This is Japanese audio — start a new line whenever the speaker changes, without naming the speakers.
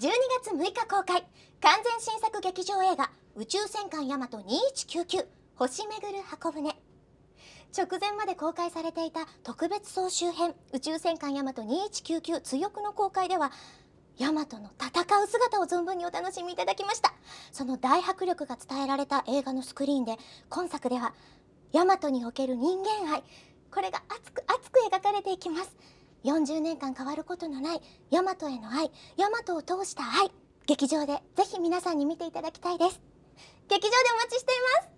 12月6日公開完全新作劇場映画「宇宙戦艦ヤマト2199星めぐる箱舟」直前まで公開されていた特別総集編「宇宙戦艦ヤマト2199追憶」の公開ではヤマトの戦う姿を存分にお楽しみいただきましたその大迫力が伝えられた映画のスクリーンで今作ではヤマトにおける人間愛これが熱く熱く描かれていきます40年間変わることのないヤマトへの愛ヤマトを通した愛劇場でぜひ皆さんに見ていただきたいです劇場でお待ちしています